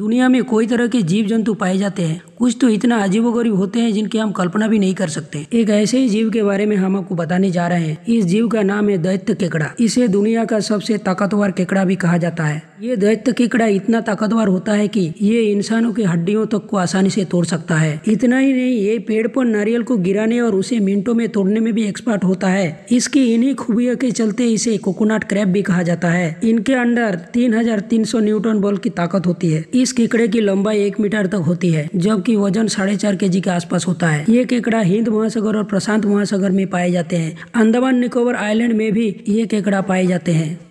दुनिया में कई तरह के जीव जंतु पाए जाते हैं कुछ तो इतना गरीब होते हैं जिनकी हम कल्पना भी नहीं कर सकते एक ऐसे ही जीव के बारे में हम आपको बताने जा रहे हैं इस जीव का नाम है दैत्य केकड़ा इसे दुनिया का सबसे ताकतवर केकड़ा भी कहा जाता है ये दैत्य केकड़ा इतना ताकतवर होता है की ये इंसानों की हड्डियों तक को आसानी से तोड़ सकता है इतना ही नहीं ये पेड़ पर नारियल को गिराने और उसे मिनटों में तोड़ने में भी एक्सपर्ट होता है इसकी इन्हीं खूबियों के चलते इसे कोकोनट क्रैप भी कहा जाता है इनके अंडर 3300 न्यूटन बल की ताकत होती है इस केकड़े की लंबाई एक मीटर तक होती है जबकि जिसकी वजन साढ़े चार के के आसपास होता है ये केकड़ा हिंद महासागर और प्रशांत महासागर में पाए जाते हैं अंदमान निकोबर आइलैंड में भी ये केकड़ा पाए जाते हैं